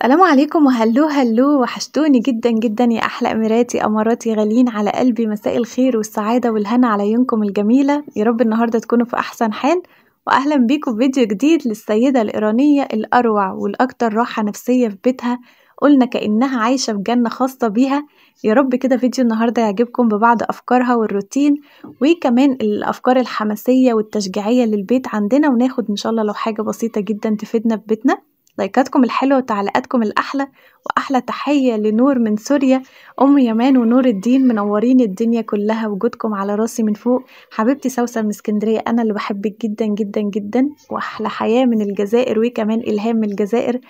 السلام عليكم وهلو هلو وحشتوني جدا جدا يا احلى اميراتي اماراتي غاليين على قلبي مساء الخير والسعاده والهنا على يومكم الجميله يا رب النهارده تكونوا في احسن حال واهلا بيكم في فيديو جديد للسيده الايرانيه الاروع والاكثر راحه نفسيه في بيتها قلنا كانها عايشه في جنه خاصه بيها يا رب كده فيديو النهارده يعجبكم ببعض افكارها والروتين وكمان الافكار الحماسيه والتشجيعيه للبيت عندنا وناخد ان شاء الله لو حاجه بسيطه جدا تفيدنا في بيتنا لايكاتكم الحلوة وتعليقاتكم الأحلى وأحلى تحية لنور من سوريا أم يمان ونور الدين منورين الدنيا كلها وجودكم على راسي من فوق حبيبتي سوسن من اسكندرية أنا اللي بحبك جدا جدا جدا وأحلى حياة من الجزائر وكمان إلهام من الجزائر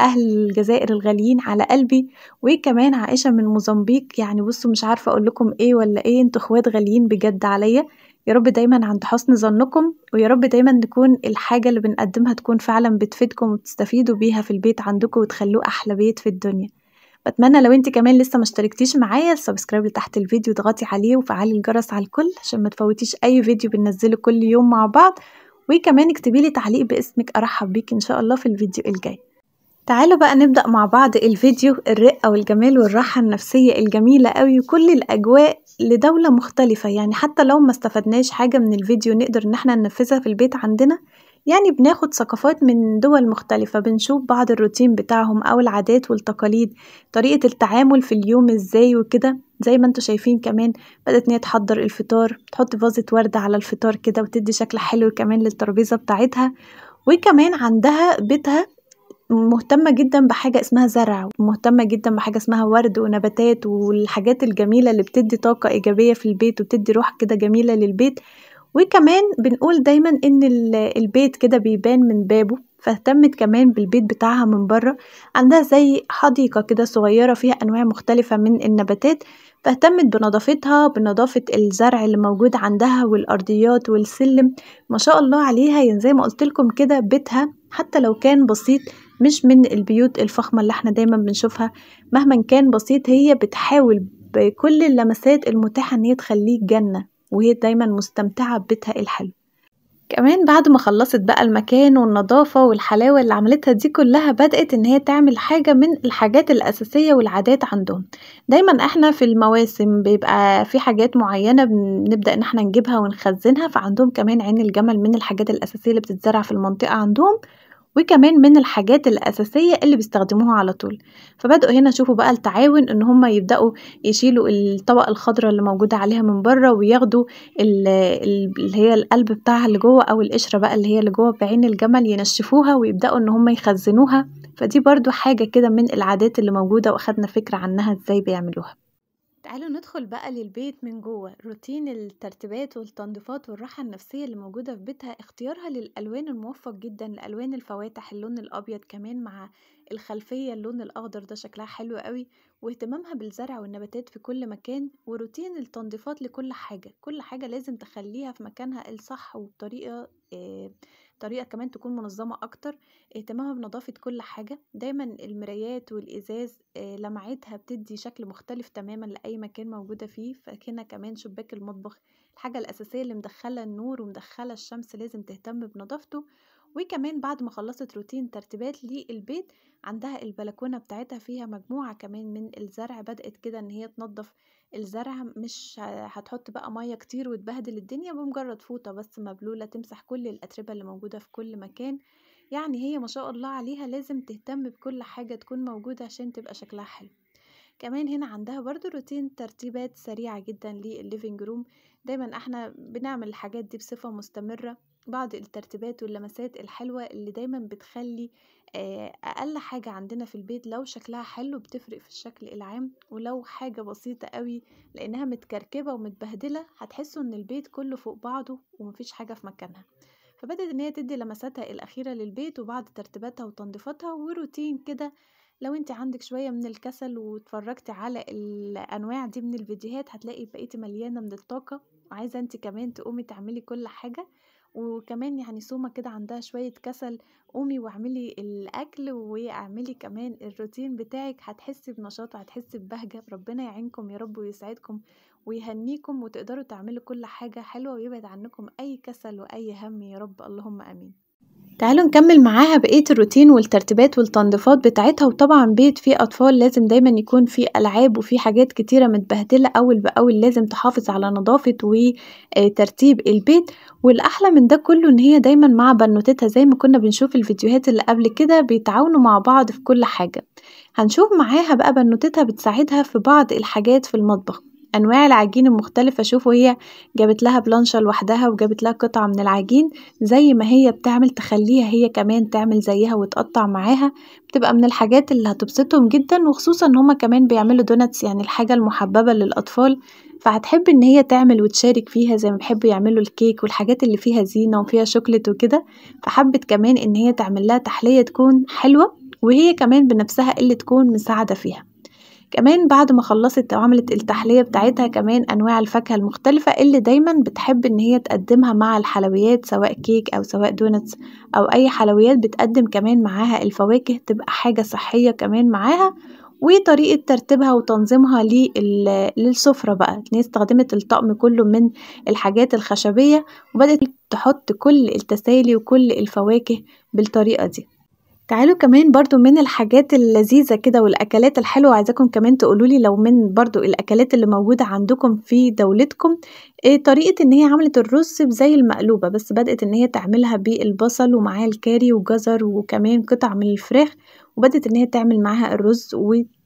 أهل الجزائر الغاليين على قلبي وكمان عائشة من موزمبيق يعني بصوا مش عارفة أقول لكم إيه ولا إيه انتوا إخوات غاليين بجد عليا يا رب دايما عند حسن ظنكم ويا رب دايما نكون الحاجة اللي بنقدمها تكون فعلا بتفيدكم وبتستفيدوا بيها في البيت عندكم وتخلوه أحلى بيت في الدنيا بتمنى لو انت كمان لسه ما اشتركتيش معايا سبسكرايب لتحت تحت الفيديو اضغطي عليه وفعلي الجرس على الكل عشان ما تفوتيش اي فيديو بننزله كل يوم مع بعض وكمان اكتبي لي تعليق باسمك ارحب بيك ان شاء الله في الفيديو الجاي تعالوا بقى نبدأ مع بعض الفيديو الرقة والجمال والراحة النفسية الجميلة قوي كل الأجواء لدولة مختلفة يعني حتى لو ما استفدناش حاجة من الفيديو نقدر ان احنا ننفذها في البيت عندنا يعني بناخد ثقافات من دول مختلفة بنشوف بعض الروتين بتاعهم أو العادات والتقاليد طريقة التعامل في اليوم ازاي وكده زي ما انتوا شايفين كمان بدأت ان هي تحضر الفطار تحط فازة وردة على الفطار كده وتدي شكل حلو كمان للترابيزة بتاعتها وكمان عندها بيتها مهتمة جدًا بحاجة اسمها زرع، ومهتمة جدًا بحاجة اسمها ورد ونباتات والحاجات الجميلة اللي بتدي طاقة إيجابية في البيت وبتدي روح كده جميلة للبيت، وكمان بنقول دايمًا إن البيت كده بيبان من بابه، فاهتمت كمان بالبيت بتاعها من برّه، عندها زي حديقة كده صغيرة فيها أنواع مختلفة من النباتات، فاهتمت بنضافتها بنضافة الزرع اللي موجود عندها والأرضيات والسلم، ما شاء الله عليها يعني زي ما لكم كده بيتها حتى لو كان بسيط مش من البيوت الفخمة اللي احنا دايما بنشوفها مهما كان بسيط هي بتحاول بكل اللمسات المتاحة ان هي تخليه جنة وهي دايما مستمتعة ببيتها الحلو كمان بعد ما خلصت بقى المكان والنظافة والحلاوة اللي عملتها دي كلها بدأت ان هي تعمل حاجة من الحاجات الأساسية والعادات عندهم دايما احنا في المواسم بيبقى في حاجات معينة بنبدأ ان احنا نجيبها ونخزنها فعندهم كمان عين الجمل من الحاجات الأساسية اللي بتتزرع في المنطقة عندهم وكمان من الحاجات الأساسية اللي بيستخدموها على طول فبدأوا هنا شوفوا بقى التعاون إن هم يبدأوا يشيلوا الطبق الخضراء اللي موجودة عليها من بره وياخدوا اللي هي القلب بتاعها اللي جوه أو القشرة بقى اللي هي اللي جوه بعين الجمل ينشفوها ويبدأوا إن هم يخزنوها فدي برضو حاجة كده من العادات اللي موجودة وأخدنا فكرة عنها إزاي بيعملوها تعالوا ندخل بقى للبيت من جوه روتين الترتيبات والتنظيفات والراحة النفسية اللي موجودة في بيتها اختيارها للألوان الموفق جدا لألوان الفواتح اللون الأبيض كمان مع الخلفية اللون الأخضر ده شكلها حلو قوي واهتمامها بالزرع والنباتات في كل مكان وروتين التنظيفات لكل حاجة كل حاجة لازم تخليها في مكانها الصح وبطريقة آه، طريقة كمان تكون منظمة أكتر اهتمامها بنظافة كل حاجة دايما المرايات والإزاز آه، لمعتها بتدي شكل مختلف تماما لأي مكان موجودة فيه فهنا كمان شباك المطبخ الحاجة الأساسية اللي مدخلة النور ومدخلة الشمس لازم تهتم بنظافته وكمان بعد ما خلصت روتين ترتيبات للبيت عندها البلكونة بتاعتها فيها مجموعة كمان من الزرع بدأت كده ان هي تنظف الزرع مش هتحط بقى مية كتير وتبهدل الدنيا بمجرد فوطة بس مبلولة تمسح كل الأتربة اللي موجودة في كل مكان يعني هي ما شاء الله عليها لازم تهتم بكل حاجة تكون موجودة عشان تبقى شكلها حلو كمان هنا عندها برضو روتين ترتيبات سريعة جدا للليفينج روم دايما احنا بنعمل الحاجات دي بصفة مستمرة بعض الترتيبات واللمسات الحلوة اللي دايما بتخلي آه، أقل حاجة عندنا في البيت لو شكلها حلو بتفرق في الشكل العام ولو حاجة بسيطة قوي لأنها متكركبة ومتبهدلة هتحسوا إن البيت كله فوق بعضه ومفيش حاجة في مكانها فبدأت إن هي تدي لمساتها الأخيرة للبيت وبعض ترتيباتها وتنظيفاتها وروتين كده لو انت عندك شوية من الكسل واتفرجتي على الأنواع دي من الفيديوهات هتلاقي بقيتي مليانة من الطاقة وعايزة انت كمان تقومي تعملي كل حاجة وكمان يعني سومة كده عندها شوية كسل قومي واعملي الأكل واعملي كمان الروتين بتاعك هتحسي بنشاط هتحسي ببهجة ربنا يعينكم يا رب ويسعدكم ويهنيكم وتقدروا تعملوا كل حاجة حلوة ويبعد عنكم أي كسل وأي هم يا رب اللهم أمين تعالوا نكمل معاها بقية الروتين والترتيبات والتنظيفات بتاعتها وطبعا بيت فيه أطفال لازم دايما يكون فيه ألعاب وفيه حاجات كتيرة متبهدلة أول بأول لازم تحافظ على نظافة وترتيب البيت والأحلى من ده كله إن هي دايما مع بنوتتها زي ما كنا بنشوف الفيديوهات اللي قبل كده بيتعاونوا مع بعض في كل حاجة هنشوف معاها بقى بنوتتها بتساعدها في بعض الحاجات في المطبخ انواع العجين المختلفه شوفوا هي جابت لها بلانشه لوحدها وجابت لها قطعه من العجين زي ما هي بتعمل تخليها هي كمان تعمل زيها وتقطع معاها بتبقى من الحاجات اللي هتبسطهم جدا وخصوصا ان هما كمان بيعملوا دوناتس يعني الحاجه المحببه للاطفال فهتحب ان هي تعمل وتشارك فيها زي ما بيحبوا يعملوا الكيك والحاجات اللي فيها زينه وفيها شوكليت وكده فحبت كمان ان هي تعمل لها تحليه تكون حلوه وهي كمان بنفسها اللي تكون مساعده فيها كمان بعد ما خلصت وعملت التحلية بتاعتها كمان أنواع الفاكهة المختلفة اللي دايما بتحب إن هي تقدمها مع الحلويات سواء كيك أو سواء دونتس أو أي حلويات بتقدم كمان معاها الفواكه تبقى حاجة صحية كمان معاها وطريقة ترتيبها وتنظيمها للسفرة بقى هي استخدمت الطقم كله من الحاجات الخشبية وبدأت تحط كل التسالي وكل الفواكه بالطريقة دي تعالوا كمان برضو من الحاجات اللذيذة كده والأكلات الحلوة عايزاكم كمان تقولولي لو من برضو الأكلات اللي موجودة عندكم في دولتكم إيه طريقة إن هي عملت الرز زي المقلوبة بس بدأت إن هي تعملها بالبصل ومعاه الكاري وجزر وكمان قطع من الفراخ وبدأت إن هي تعمل معاها الرز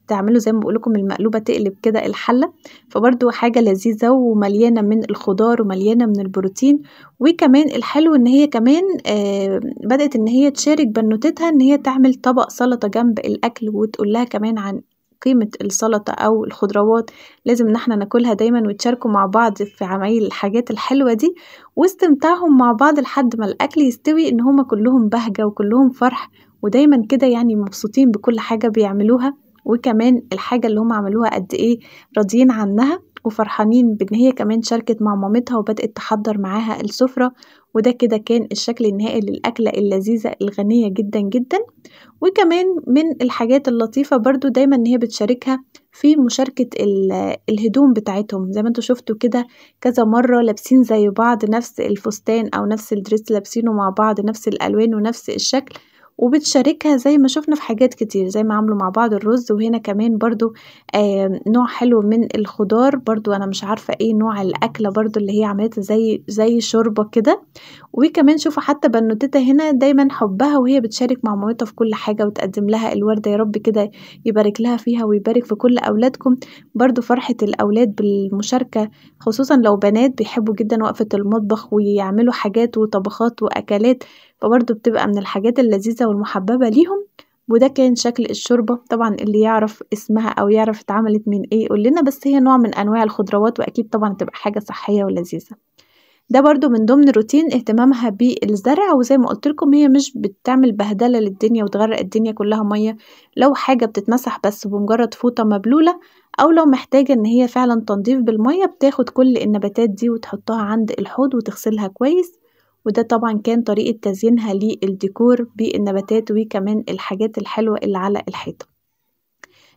تعملوا زي ما بقولكم المقلوبة تقلب كده الحلة فبرده حاجة لذيذة ومليانة من الخضار ومليانة من البروتين وكمان الحلو ان هي كمان آه بدأت ان هي تشارك بنوتتها ان هي تعمل طبق سلطة جنب الاكل وتقول لها كمان عن قيمة السلطة أو الخضروات لازم إن احنا ناكلها دايما وتشاركوا مع بعض في عمايل الحاجات الحلوة دي واستمتاعهم مع بعض لحد ما الأكل يستوي إن هما كلهم بهجة وكلهم فرح ودايما كده يعني مبسوطين بكل حاجة بيعملوها وكمان الحاجة اللي هم عملوها قد ايه راضيين عنها وفرحانين بان هي كمان شاركت مع مامتها وبدأت تحضر معاها السفرة وده كده كان الشكل النهائي للأكلة اللذيذة الغنية جدا جدا وكمان من الحاجات اللطيفة برضو دايما ان هي بتشاركها في مشاركة الهدوم بتاعتهم زي ما انتوا شفتوا كده كذا مرة لابسين زي بعض نفس الفستان او نفس الدريس لابسينه مع بعض نفس الالوان ونفس الشكل وبتشاركها زي ما شفنا في حاجات كتير زي ما عملوا مع بعض الرز وهنا كمان برضو آه، نوع حلو من الخضار برضو انا مش عارفة ايه نوع الاكلة برضو اللي هي عملتها زي زي شوربة كده وكمان شوفوا حتى بنوتتا هنا دايما حبها وهي بتشارك مع مامتها في كل حاجة وتقدم لها الوردة يا رب كده يبارك لها فيها ويبارك في كل اولادكم برضو فرحة الاولاد بالمشاركة خصوصا لو بنات بيحبوا جدا وقفة المطبخ ويعملوا حاجات وطبخات واكلات فبرضه بتبقى من الحاجات اللذيذة والمحببة ليهم وده كان شكل الشوربة طبعا اللي يعرف اسمها أو يعرف اتعملت من ايه قولنا لنا بس هي نوع من أنواع الخضروات وأكيد طبعا تبقى حاجة صحية ولذيذة ده برضو من ضمن روتين اهتمامها بالزرع وزي ما قلت لكم هي مش بتعمل بهدلة للدنيا وتغرق الدنيا كلها مية لو حاجة بتتمسح بس بمجرد فوطة مبلولة أو لو محتاجة إن هي فعلا تنظيف بالمية بتاخد كل النباتات دي وتحطها عند الحوض وتغسلها كويس وده طبعا كان طريقة تزيينها للديكور بالنباتات وكمان الحاجات الحلوة اللي على الحيطة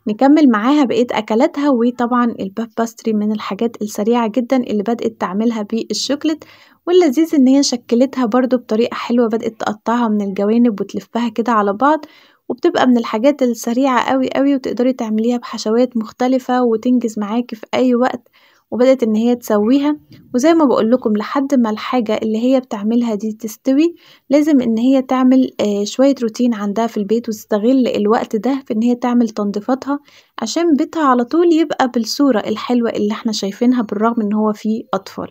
نكمل معاها بقية أكلاتها وطبعا الباف باستري من الحاجات السريعة جدا اللي بدأت تعملها بالشوكلت واللذيذ ان هي شكلتها برضو بطريقة حلوة بدأت تقطعها من الجوانب وتلفها كده على بعض وبتبقى من الحاجات السريعة قوي قوي وتقدري تعمليها بحشوات مختلفة وتنجز معاكي في أي وقت وبدأت إن هي تسويها وزي ما بقولكم لحد ما الحاجة اللي هي بتعملها دي تستوي لازم إن هي تعمل آه شوية روتين عندها في البيت وتستغل الوقت ده في إن هي تعمل تنظيفاتها عشان بيتها على طول يبقى بالصورة الحلوة اللي احنا شايفينها بالرغم إن هو فيه أطفال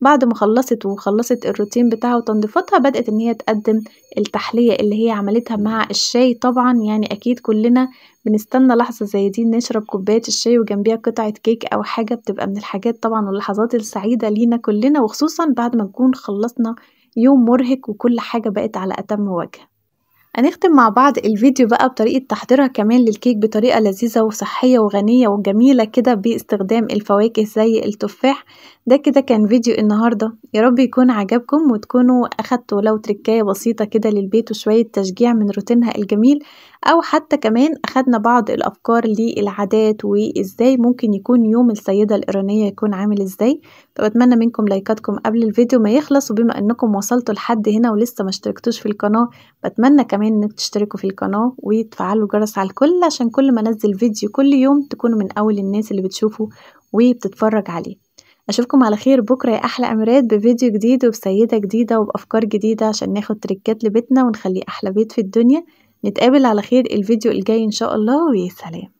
بعد ما خلصت وخلصت الروتين بتاعها وتنظيفاتها بدأت ان هي تقدم التحلية اللي هي عملتها مع الشاي طبعا يعني اكيد كلنا بنستنى لحظة زي دي نشرب كوباية الشاي وجنبيها قطعة كيك او حاجة بتبقى من الحاجات طبعا واللحظات السعيدة لينا كلنا وخصوصا بعد ما نكون خلصنا يوم مرهق وكل حاجة بقت على أتم وجه هنختم مع بعض الفيديو بقى بطريقة تحضيرها كمان للكيك بطريقة لذيذة وصحية وغنية وجميلة كده باستخدام الفواكه زي التفاح ده كده كان فيديو النهاردة يا رب يكون عجبكم وتكونوا أخدتوا لو تركاية بسيطة كده للبيت وشوية تشجيع من روتينها الجميل أو حتى كمان أخدنا بعض الأفكار للعادات وإزاي ممكن يكون يوم السيدة الإيرانية يكون عامل إزاي طب اتمنى منكم لايكاتكم قبل الفيديو ما يخلص وبما انكم وصلتوا لحد هنا ولسه ما اشتركتوش في القناه بتمنى كمان انكم تشتركوا في القناه وتفعلوا الجرس على الكل عشان كل ما انزل فيديو كل يوم تكونوا من اول الناس اللي بتشوفه وبتتفرج عليه اشوفكم على خير بكره يا احلى اميرات بفيديو جديد وبسيده جديده وبافكار جديده عشان ناخد تريكات لبيتنا ونخليه احلى بيت في الدنيا نتقابل على خير الفيديو الجاي ان شاء الله ويا سلام